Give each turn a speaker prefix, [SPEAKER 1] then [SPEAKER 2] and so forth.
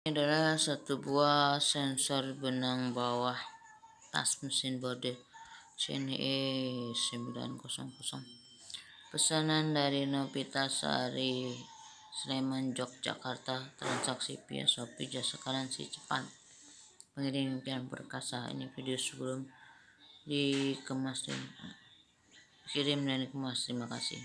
[SPEAKER 1] Ini adalah satu buah sensor benang bawah tas mesin body CNE 900 pesanan dari Novita Sari Sleman Yogyakarta transaksi via Shopee jasa si cepat pengirim pian perkasa ini video sebelum dikemas dan kirim dan dikemas terima kasih